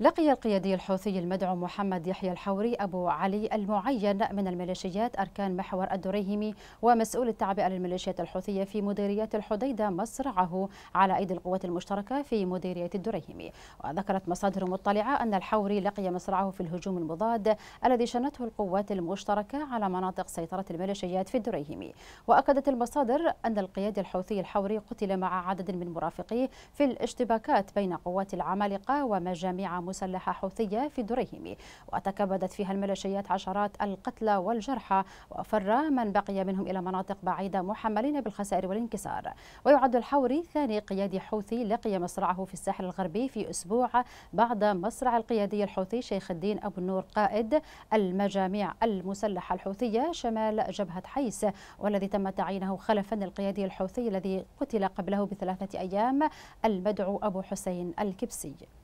لقي القيادي الحوثي المدعو محمد يحيى الحوري أبو علي المعين من الميليشيات أركان محور الدريهمي ومسؤول التعبئة للميليشيات الحوثية في مديرية الحديدة مصرعه على أيدي القوات المشتركة في مديرية الدريهمي وذكرت مصادر مطلعة أن الحوري لقي مصرعه في الهجوم المضاد الذي شنته القوات المشتركة على مناطق سيطرة الميليشيات في الدريهمي وأكدت المصادر أن القيادي الحوثي الحوري قتل مع عدد من مرافقيه في الاشتباكات بين قوات العمالقة ومجاميع مسلحة حوثية في دريهم وتكبدت فيها الميليشيات عشرات القتلى والجرحى وفر من بقي منهم إلى مناطق بعيدة محملين بالخسائر والانكسار ويعد الحوري ثاني قيادي حوثي لقي مصرعه في الساحل الغربي في أسبوع بعد مصرع القيادي الحوثي شيخ الدين أبو النور قائد المجاميع المسلحة الحوثية شمال جبهة حيس والذي تم تعيينه خلفا القيادي الحوثي الذي قتل قبله بثلاثة أيام المدعو أبو حسين الكبسي